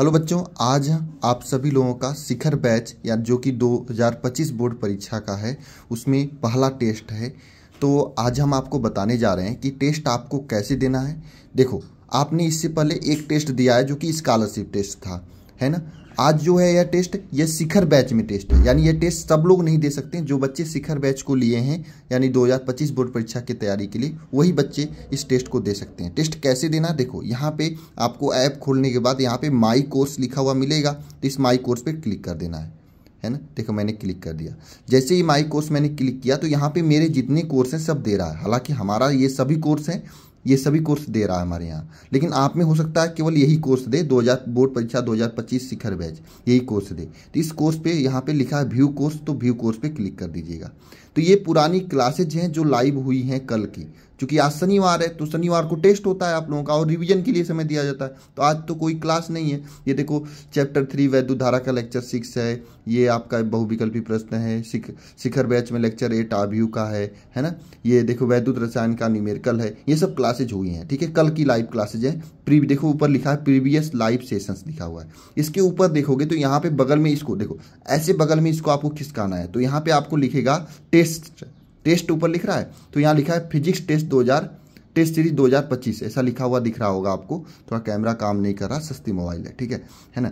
hello बच्चों आज आप सभी लोगों का शिखर बैच या जो कि 2025 बोर्ड परीक्षा का है उसमें पहला टेस्ट है तो आज हम आपको बताने जा रहे हैं कि टेस्ट आपको कैसे देना है देखो आपने इससे पहले एक टेस्ट दिया है जो कि स्कॉलरशिप टेस्ट था है ना आज जो है यह टेस्ट यह शिखर बैच में टेस्ट है यानी यह टेस्ट सब लोग नहीं दे सकते जो बच्चे शिखर बैच को लिए हैं यानी 2025 बोर्ड परीक्षा की तैयारी के लिए वही बच्चे इस टेस्ट को दे सकते हैं टेस्ट कैसे देना देखो यहाँ पे आपको ऐप खोलने के बाद यहाँ पे माई कोर्स लिखा हुआ मिलेगा तो इस माई कोर्स पर क्लिक कर देना है है ना देखो मैंने क्लिक कर दिया जैसे ही माई कोर्स मैंने क्लिक किया तो यहाँ पे मेरे जितने कोर्स हैं सब दे रहा है हालांकि हमारा ये सभी कोर्स हैं ये सभी कोर्स दे रहा है हमारे यहाँ लेकिन आप में हो सकता है केवल यही कोर्स दे 2000 बोर्ड परीक्षा 2025 शिखर बैच यही कोर्स दे तो इस कोर्स पे यहाँ पे लिखा है व्यू कोर्स तो व्यू कोर्स पे क्लिक कर दीजिएगा तो ये पुरानी क्लासेज हैं जो लाइव हुई हैं कल की क्योंकि आज शनिवार है तो शनिवार को टेस्ट होता है आप लोगों का और रिवीजन के लिए समय दिया जाता है तो आज तो कोई क्लास नहीं है ये देखो चैप्टर थ्री वैद्य धारा का लेक्चर सिक्स है ये आपका बहुविकल्पी प्रश्न है शिख शिखर बैच में लेक्चर एट आभ्यू का है है ना ये देखो वैद्युत रसायन का निमेरकल है ये सब क्लासेज हुई हैं ठीक है कल की लाइव क्लासेज है प्री देखो ऊपर लिखा है प्रीवियस लाइव सेशंस लिखा हुआ है इसके ऊपर देखोगे तो यहाँ पे बगल में इसको देखो ऐसे बगल में इसको आपको खिसकाना है तो यहाँ पे आपको लिखेगा टेस्ट टेस्ट ऊपर लिख रहा है तो यहाँ लिखा है फिजिक्स टेस्ट 2000 टेस्ट सीरीज 2025 ऐसा लिखा हुआ दिख रहा होगा आपको थोड़ा कैमरा काम नहीं कर रहा सस्ती मोबाइल है ठीक है है ना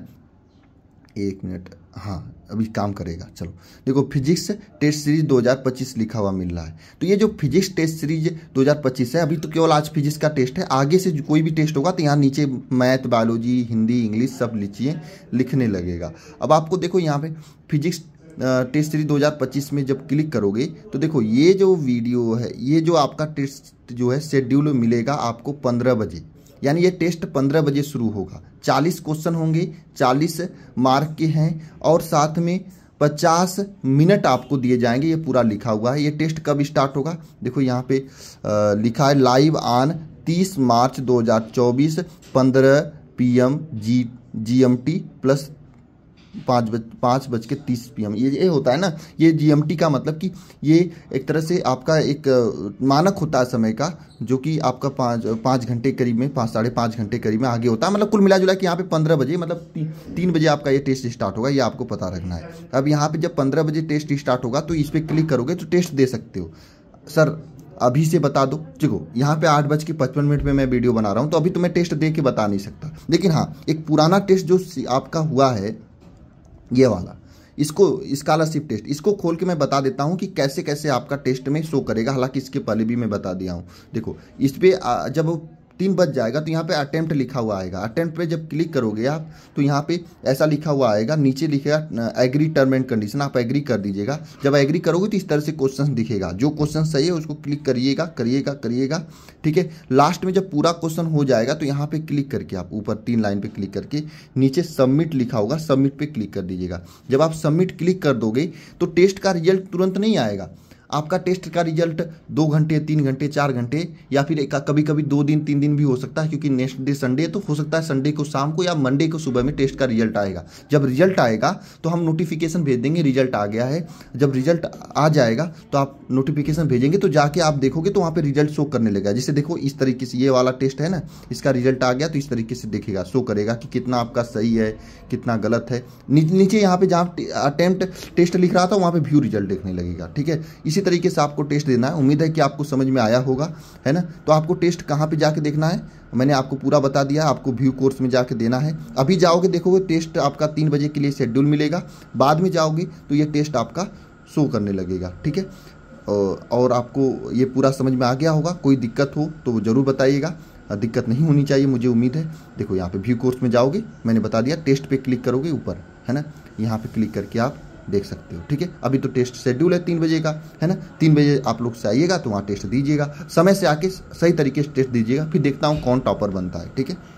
एक मिनट हाँ अभी काम करेगा चलो देखो फिजिक्स टेस्ट सीरीज 2025 लिखा हुआ मिल रहा है तो ये जो फिजिक्स टेस्ट सीरीज 2025 है अभी तो केवल आज फिजिक्स का टेस्ट है आगे से कोई भी टेस्ट होगा तो यहाँ नीचे मैथ बायोलॉजी हिंदी इंग्लिश सब लीजिए लिखने लगेगा अब आपको देखो यहाँ पे फिजिक्स टेस्ट सीरीज दो में जब क्लिक करोगे तो देखो ये जो वीडियो है ये जो आपका टेस्ट जो है शेड्यूल मिलेगा आपको 15 बजे यानी ये टेस्ट 15 बजे शुरू होगा 40 क्वेश्चन होंगे 40 मार्क के हैं और साथ में 50 मिनट आपको दिए जाएंगे ये पूरा लिखा हुआ है ये टेस्ट कब स्टार्ट होगा देखो यहाँ पे लिखा है live on 30 March 2024 15 PM G GMT plus पाँच बज पाँच बज के तीस पी ये ये होता है ना ये जी का मतलब कि ये एक तरह से आपका एक मानक होता है समय का जो कि आपका पाँच पाँच घंटे करीब में पाँच साढ़े पाँच घंटे करीब में आगे होता है मतलब कुल मिला जुला कि यहाँ पे पंद्रह बजे मतलब ती, तीन बजे आपका ये टेस्ट स्टार्ट होगा ये आपको पता रखना है अब यहाँ पे जब पंद्रह बजे टेस्ट स्टार्ट होगा तो इस पर क्लिक करोगे तो टेस्ट दे सकते हो सर अभी से बता दो देखो यहाँ पे आठ बज के पचपन मिनट में मैं वीडियो बना रहा हूँ तो अभी तो मैं टेस्ट दे के बता नहीं सकता लेकिन हाँ एक पुराना टेस्ट जो आपका हुआ है ये वाला इसको स्कॉलरशिप टेस्ट इसको खोल के मैं बता देता हूँ कि कैसे कैसे आपका टेस्ट में शो करेगा हालांकि इसके पहले भी मैं बता दिया हूँ देखो इस पर जब तीन बज जाएगा तो यहाँ पे अटैम्प्ट लिखा हुआ आएगा अटैम्प्ट पे जब क्लिक करोगे आप तो यहाँ पे ऐसा लिखा हुआ आएगा नीचे लिखेगा एग्री टर्म एंड कंडीशन आप एग्री कर दीजिएगा जब एग्री करोगे तो इस तरह से क्वेश्चन दिखेगा जो क्वेश्चन सही है उसको क्लिक करिएगा करिएगा करिएगा ठीक है लास्ट में जब पूरा क्वेश्चन हो जाएगा तो यहाँ पर क्लिक करके आप ऊपर तीन लाइन पर क्लिक करके नीचे सबमिट लिखा होगा सबमिट पर क्लिक कर दीजिएगा जब आप सबमिट क्लिक कर दोगे तो टेस्ट का रिजल्ट तुरंत नहीं आएगा आपका टेस्ट का रिजल्ट दो घंटे तीन घंटे चार घंटे या फिर एक कभी कभी दो दिन तीन दिन भी हो सकता है क्योंकि नेक्स्ट डे संडे तो हो सकता है संडे को शाम को या मंडे को सुबह में टेस्ट का रिजल्ट आएगा जब रिजल्ट आएगा तो हम नोटिफिकेशन भेज देंगे रिजल्ट आ गया है जब रिजल्ट आ जाएगा तो आप नोटिफिकेशन भेजेंगे तो जाके आप देखोगे तो वहाँ पर रिजल्ट शो करने लगेगा जैसे देखो इस तरीके से ये वाला टेस्ट है ना इसका रिजल्ट आ गया तो इस तरीके से देखेगा शो करेगा कि कितना आपका सही है कितना गलत है नीचे यहाँ पर जहाँ अटैम्प्ट टेस्ट लिख रहा था वहाँ पर व्यू रिजल्ट देखने लगेगा ठीक है इसी इसी तरीके से आपको टेस्ट देना है उम्मीद है कि आपको समझ में आया होगा है ना तो आपको टेस्ट कहाँ पे जाके देखना है मैंने आपको पूरा बता दिया आपको व्यू कोर्स में जाके देना है अभी जाओगे देखोगे टेस्ट आपका तीन बजे के लिए शेड्यूल मिलेगा बाद में जाओगे तो ये टेस्ट आपका शो करने लगेगा ठीक है और आपको ये पूरा समझ में आ गया होगा कोई दिक्कत हो तो ज़रूर बताइएगा दिक्कत नहीं होनी चाहिए मुझे उम्मीद है देखो यहाँ पे व्यू कोर्स में जाओगे मैंने बता दिया टेस्ट पे क्लिक करोगे ऊपर है ना यहाँ पे क्लिक करके आप देख सकते हो ठीक है अभी तो टेस्ट शेड्यूल है तीन बजे का है ना तीन बजे आप लोग से आइएगा तो वहाँ टेस्ट दीजिएगा समय से आके सही तरीके से टेस्ट दीजिएगा फिर देखता हूँ कौन टॉपर बनता है ठीक है